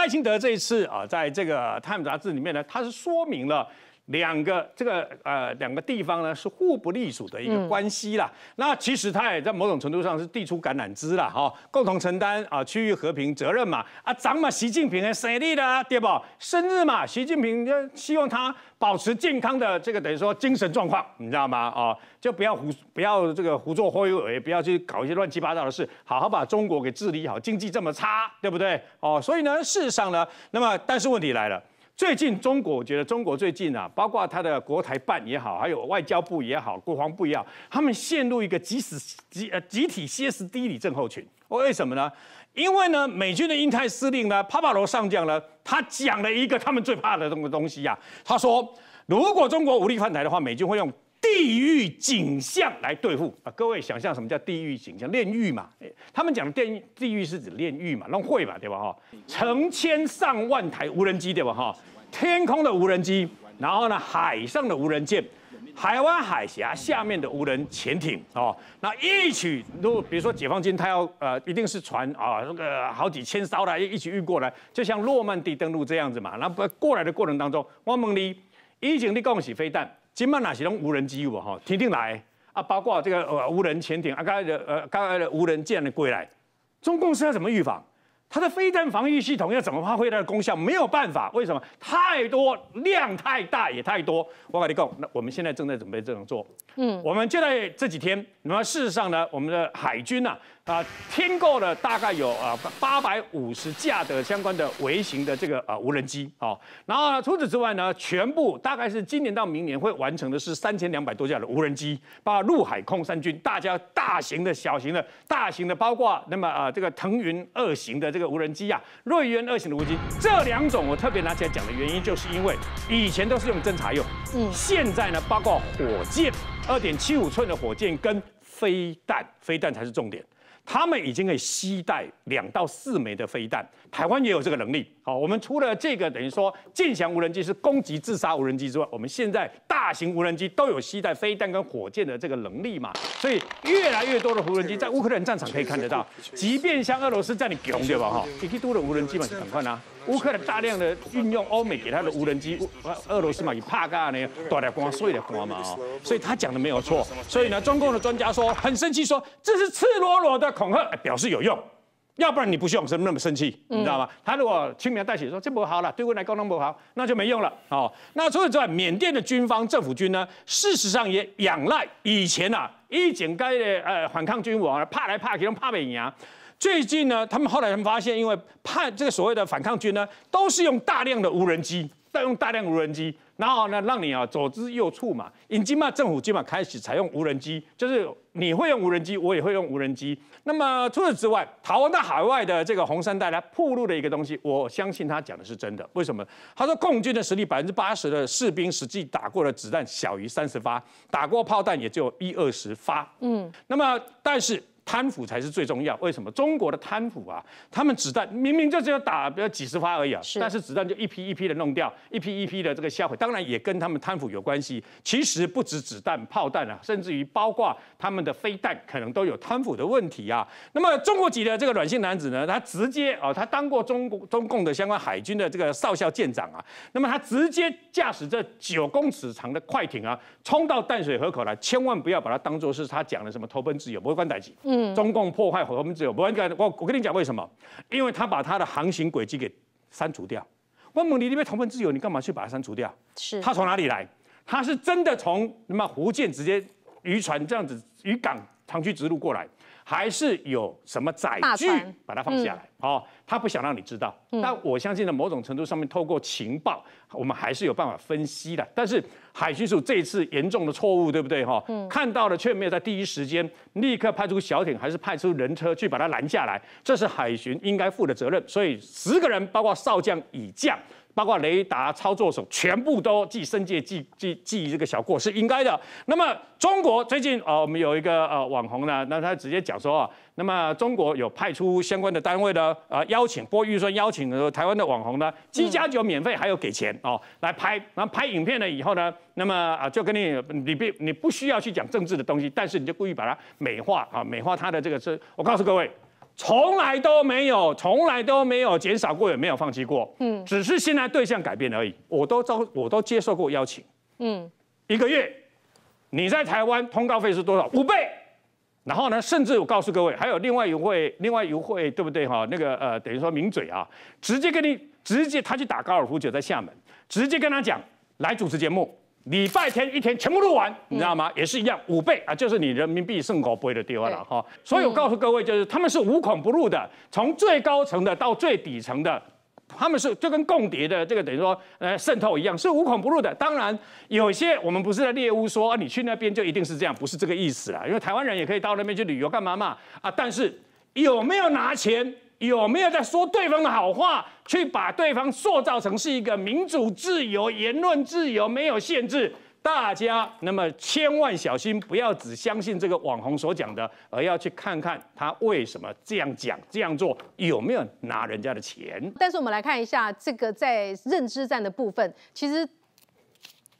赖清德这一次啊，在这个《Time》杂志里面呢，他是说明了。两个这个呃两个地方呢是互不隶属的一个关系啦。那其实他也在某种程度上是递出橄榄枝了哈，共同承担啊区域和平责任嘛。啊，咱们习近平哎，省力了，对不？生日嘛，习近平就希望他保持健康的这个等于说精神状况，你知道吗？啊，就不要胡不要这个胡作非为，不要去搞一些乱七八糟的事，好好把中国给治理好。经济这么差，对不对？哦，所以呢，事实上呢，那么但是问题来了。最近中国，我觉得中国最近啊，包括他的国台办也好，还有外交部也好，国防部也好，他们陷入一个即时集呃集体歇斯底里症候群。为什么呢？因为呢，美军的印太司令呢，帕帕罗上将呢，他讲了一个他们最怕的东东西呀。他说，如果中国武力犯台的话，美军会用地狱景象来对付。啊，各位想象什么叫地狱景象？炼狱嘛。他们讲电地狱是指炼狱嘛，弄会嘛，对吧？哈，成千上万台无人机，对吧？哈。天空的无人机，然后呢，海上的无人舰，海湾海峡下面的无人潜艇哦，那一起，如果比如说解放军他要呃，一定是船啊，那个好几千艘的，一起运过来，就像诺曼底登陆这样子嘛。那不过来的过程当中，我孟黎以前的恭喜飞弹，今嘛那是拢无人机有哈，天顶来啊，包括这个呃无人潜艇啊，的呃的无人舰的归来，中共是要怎么预防？它的飞弹防御系统要怎么发挥它的功效？没有办法，为什么？太多量太大也太多。我跟你讲，那我们现在正在准备这种做。嗯，我们就在这几天。那么事实上呢，我们的海军呢？啊，添购了大概有啊八百五十架的相关的微型的这个啊无人机，哦，然后呢，除此之外呢，全部大概是今年到明年会完成的是三千两百多架的无人机，包括陆海空三军，大家大型的、小型的、大型的，包括那么啊这个腾云二型的这个无人机啊，瑞渊二型的无人机，这两种我特别拿起来讲的原因，就是因为以前都是用侦察用，嗯，现在呢包括火箭二点七五寸的火箭跟飞弹，飞弹才是重点。他们已经可以携带两到四枚的飞弹，台湾也有这个能力。好，我们除了这个等于说舰翔无人机是攻击自杀无人机之外，我们现在大型无人机都有携带飞弹跟火箭的这个能力嘛，所以越来越多的无人机在乌克兰战场可以看得到。即便像俄罗斯这样穷，对吧？哈，一堆的无人机嘛，很快拿。乌克兰大量的运用欧美给他的无人机，俄罗斯嘛给怕噶呢，多了光，碎了光嘛哦，所以他讲的没有错，所以呢，中共的专家说很生气说这是赤裸裸的恐吓，表示有用，要不然你不需要生那么生气，你知道吗？他如果轻描淡写说这不好了，对未来沟通不好，那就没用了哦。那除此之外，缅甸的军方政府军呢，事实上也仰赖以前啊，一整该的呃反抗军王，怕来怕去，拢怕未赢。最近呢，他们后来他们发现，因为叛这个所谓的反抗军呢，都是用大量的无人机，再用大量无人机，然后呢，让你啊左支右绌嘛。已进嘛政府，基本开始采用无人机，就是你会用无人机，我也会用无人机。那么除此之外，逃亡到海外的这个红三代来铺露的一个东西，我相信他讲的是真的。为什么？他说，共军的实力百分之八十的士兵实际打过的子弹小于三十发，打过炮弹也就一二十发。嗯，那么但是。贪腐才是最重要。为什么中国的贪腐啊？他们子弹明明就只有打，比如几十发而已啊，但是子弹就一批一批的弄掉，一批一批的这个销毁。当然也跟他们贪腐有关系。其实不止子弹、炮弹啊，甚至于包括他们的飞弹，可能都有贪腐的问题啊。那么中国籍的这个软性男子呢，他直接啊，他当过中国中共的相关海军的这个少校舰长啊。那么他直接驾驶这九公尺长的快艇啊，冲到淡水河口来，千万不要把它当作是他讲的什么投奔自由，不会关台嗯。中共破坏我湾自由，不我我跟你讲为什么？因为他把他的航行轨迹给删除掉。我问你，你被同湾自由，你干嘛去把它删除掉？是他从哪里来？他是真的从那么福建直接渔船这样子渔港长驱直入过来，还是有什么载具把它放下来？哦，他不想让你知道。但我相信在某种程度上面，透过情报，我们还是有办法分析的。但是。海巡署这次严重的错误，对不对哈？看到了，却没有在第一时间立刻派出小艇，还是派出人车去把他拦下来，这是海巡应该负的责任。所以十个人，包括少将、乙将。包括雷达操作手，全部都记生界记记记这个小过是应该的。那么中国最近啊，我们有一个呃网红呢，那他直接讲说啊，那么中国有派出相关的单位呢，呃邀请拨预算邀请台湾的网红呢，七加九免费还有给钱哦来拍，然后拍影片了以后呢，那么啊就跟你你不你不需要去讲政治的东西，但是你就故意把它美化啊美化它的这个是，我告诉各位。从来都没有，从来都没有减少过，也没有放弃过。嗯，只是现在对象改变而已。我都招，我都接受过邀请。嗯，一个月，你在台湾通告费是多少？五倍。然后呢，甚至我告诉各位，还有另外一惠，另外一惠对不对？哈，那个呃，等于说名嘴啊，直接跟你直接他去打高尔夫球在厦门，直接跟他讲来主持节目。礼拜天一天全部录完，你知道吗？也是一样五倍啊，就是你人民币胜口碑的地方了哈。所以我告诉各位，就是他们是无孔不入的，从最高层的到最底层的，他们是就跟共谍的这个等于说呃渗透一样，是无孔不入的。当然有些我们不是在猎巫说啊，你去那边就一定是这样，不是这个意思啦。因为台湾人也可以到那边去旅游干嘛嘛啊，但是有没有拿钱？有没有在说对方的好话，去把对方塑造成是一个民主、自由、言论自由没有限制？大家那么千万小心，不要只相信这个网红所讲的，而要去看看他为什么这样讲、这样做，有没有拿人家的钱？但是我们来看一下这个在认知战的部分，其实。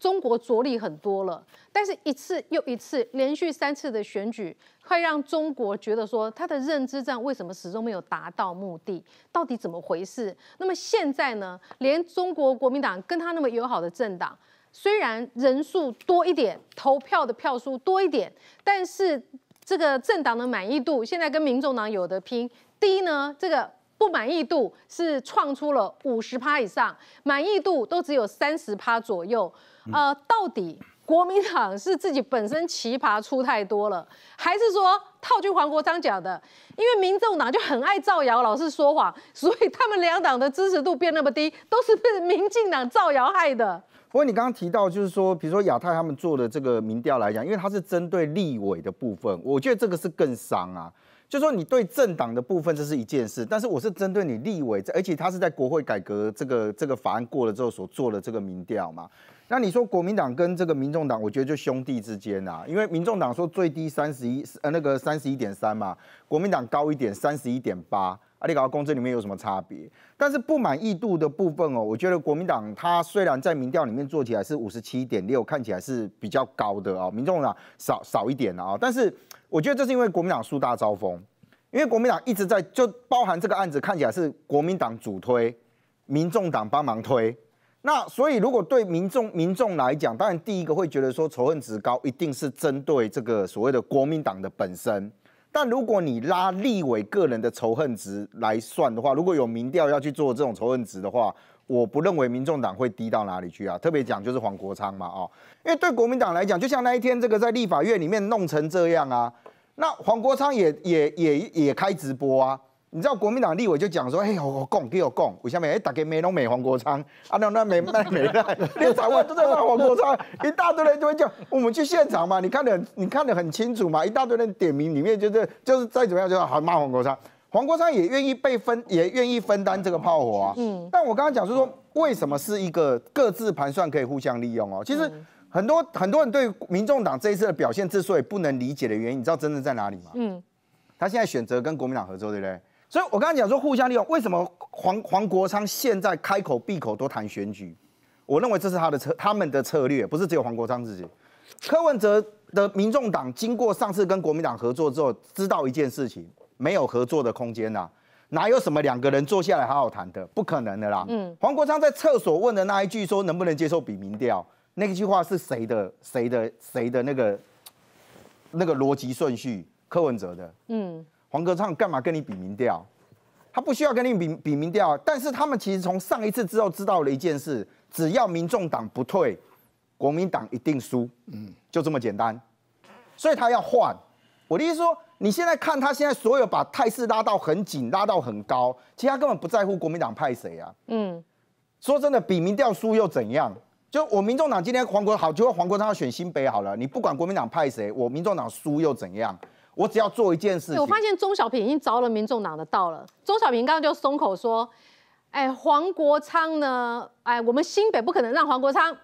中国着力很多了，但是，一次又一次，连续三次的选举，会让中国觉得说，他的认知战为什么始终没有达到目的？到底怎么回事？那么现在呢？连中国国民党跟他那么友好的政党，虽然人数多一点，投票的票数多一点，但是这个政党的满意度现在跟民众党有得拼。第一呢，这个不满意度是创出了五十趴以上，满意度都只有三十趴左右。呃，到底国民党是自己本身奇葩出太多了，还是说套句黄国章讲的，因为民众党就很爱造谣，老是说谎，所以他们两党的支持度变那么低，都是被民进党造谣害的。不过你刚刚提到，就是说，比如说亚太他们做的这个民调来讲，因为它是针对立委的部分，我觉得这个是更伤啊。就说你对政党的部分，这是一件事，但是我是针对你立委，而且他是在国会改革这个这个法案过了之后所做的这个民调嘛。那你说国民党跟这个民众党，我觉得就兄弟之间啊，因为民众党说最低三十一呃那个三十一点三嘛，国民党高一点三十一点八，啊你搞到工资里面有什么差别？但是不满意度的部分哦，我觉得国民党它虽然在民调里面做起来是五十七点六，看起来是比较高的哦，民众党少少一点啊，但是我觉得这是因为国民党树大招风，因为国民党一直在就包含这个案子看起来是国民党主推，民众党帮忙推。那所以，如果对民众民众来讲，当然第一个会觉得说仇恨值高，一定是针对这个所谓的国民党的本身。但如果你拉立委个人的仇恨值来算的话，如果有民调要去做这种仇恨值的话，我不认为民众党会低到哪里去啊。特别讲就是黄国昌嘛，哦，因为对国民党来讲，就像那一天这个在立法院里面弄成这样啊，那黄国昌也也也也开直播啊。你知道国民党立委就讲说，哎，我我供给我供，为什么？哎，大家没弄美，黄国昌，啊，那那美，那美，那，连台湾都在骂黄国昌，一大堆人就会叫，我们去现场嘛，你看的，你看的很清楚嘛，一大堆人点名，里面就是就是再怎么样，就好骂黄国昌。黄国昌也愿意被分，也愿意分担这个炮火啊。嗯。但我刚刚讲是说，为什么是一个各自盘算可以互相利用哦？其实很多很多人对民众党这一次的表现之所以不能理解的原因，你知道真正在哪里吗？嗯。他现在选择跟国民党合作，对不对？所以，我刚刚讲说互相利用，为什么黄黄国昌现在开口闭口都谈选举？我认为这是他的策他们的策略，不是只有黄国昌自己。柯文哲的民众党经过上次跟国民党合作之后，知道一件事情，没有合作的空间啦，哪有什么两个人坐下来好好谈的，不可能的啦。嗯，黄国昌在厕所问的那一句说能不能接受比民调，那一句话是谁的？谁的？谁的那个那个逻辑顺序？柯文哲的。嗯。黄国昌干嘛跟你比民调？他不需要跟你比比民调，但是他们其实从上一次之后知道了一件事：只要民众党不退，国民党一定输，嗯，就这么简单。所以他要换。我的意思说，你现在看他现在所有把态势拉到很紧，拉到很高，其实他根本不在乎国民党派谁啊，嗯。说真的，比民调输又怎样？就我民众党今天黄国好，就算黄国昌要选新北好了，你不管国民党派谁，我民众党输又怎样？我只要做一件事。我发现钟小平已经着了民众党的道了。钟小平刚刚就松口说：“哎，黄国昌呢？哎，我们新北不可能让黄国昌，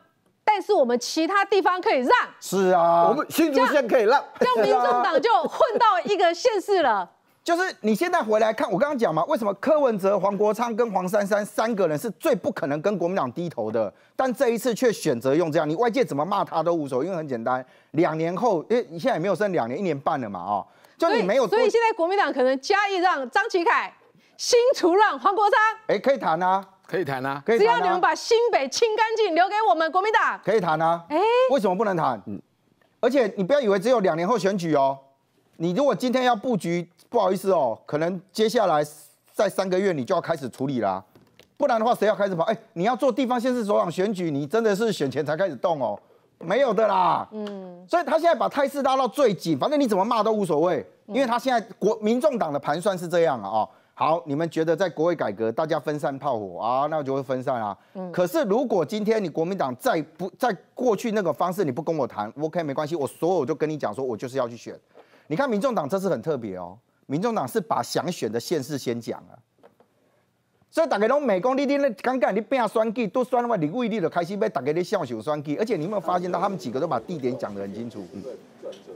但是我们其他地方可以让。”是啊，我们新竹县可以让，让民众党就混到一个县市了。就是你现在回来看我刚刚讲嘛，为什么柯文哲、黄国昌跟黄珊珊三个人是最不可能跟国民党低头的？但这一次却选择用这样，你外界怎么骂他都无所谓，因为很简单，两年后，哎，你现在也没有剩两年，一年半了嘛，啊，就你没有，所以现在国民党可能加一让张齐凯，新除让黄国昌，哎，可以谈啊，可以谈啊，只要你们把新北清干净，留给我们国民党，可以谈啊，哎，为什么不能谈？嗯，而且你不要以为只有两年后选举哦，你如果今天要布局。不好意思哦，可能接下来在三个月你就要开始处理啦，不然的话谁要开始跑？哎，你要做地方县市首长选举，你真的是选前才开始动哦，没有的啦。嗯，所以他现在把态势拉到最紧，反正你怎么骂都无所谓，因为他现在国民众党的盘算是这样啊、哦。好，你们觉得在国会改革，大家分散炮火啊，那就会分散啊。嗯，可是如果今天你国民党再不在过去那个方式，你不跟我谈，OK 没关系，我所有就跟你讲，说我就是要去选。你看，民众党这次很特别哦。民众党是把想选的县市先讲了，所以大家拢每讲你你那刚刚你变双计都双话，你未你就开心被大家咧笑死双计。而且你有没有发现到，他们几个都把地点讲得很清楚？嗯，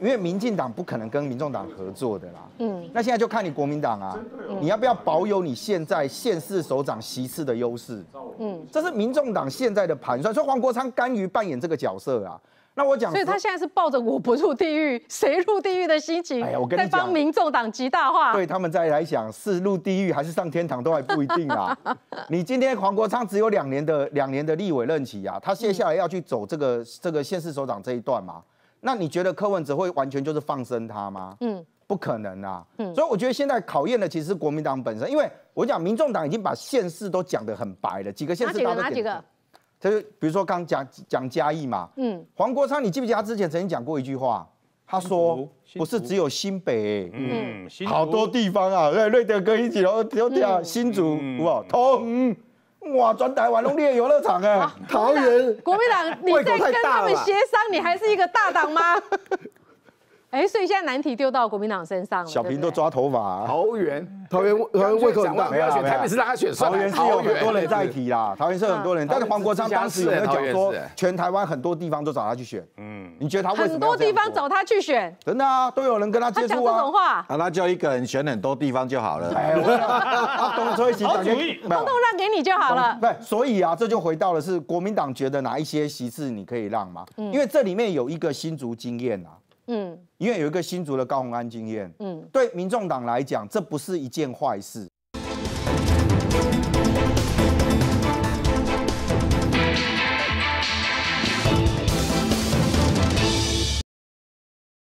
因为民进党不可能跟民众党合作的啦。嗯，那现在就看你国民党啊，你要不要保有你现在县市首长席次的优势？嗯，这是民众党现在的盘算。所以黄国昌甘于扮演这个角色啊。那我讲，所以他现在是抱着我不入地狱，谁入地狱的心情。哎呀，我跟你讲，在帮民众党极大化。对，他们再来讲是入地狱还是上天堂都还不一定啊。你今天黄国昌只有两年的两年的立委任期啊，他接下来要去走这个这个县市首长这一段嘛？那你觉得柯文哲会完全就是放生他吗？嗯，不可能啊。嗯，所以我觉得现在考验的其实国民党本身，因为我讲民众党已经把县市都讲得很白了，几个县市？哪几个？哪几个？他就比如说刚讲讲嘉义嘛，嗯，黄国昌，你记不记得他之前曾经讲过一句话？他说不是只有新北，嗯，好多地方啊，瑞瑞德哥一起，然后有讲新竹，哇，通，哇，转台玩龙猎游乐场哎，桃园，国民党你在跟他们协商，你还是一个大党吗？哎，所以现在难题丢到国民党身上了。小平都抓头发，桃园，桃园，桃园胃口很大，没有，没有，桃是让他选？桃园是有很多人代替啦，桃园是很多人。但是黄国昌当时有没有讲说，全台湾很多地方都找他去选？嗯，你觉得他为什么？很多地方找他去选？真的啊，都有人跟他接触他讲这种话，那就一个人选很多地方就好了。东凑 一起，好主意，统统让给你就好了。对，所以啊，这就回到了是国民党觉得哪一些席次你可以让吗？因为这里面有一个新竹经验啊。嗯，因为有一个新竹的高鸿安经验，嗯，对民众党来讲，这不是一件坏事。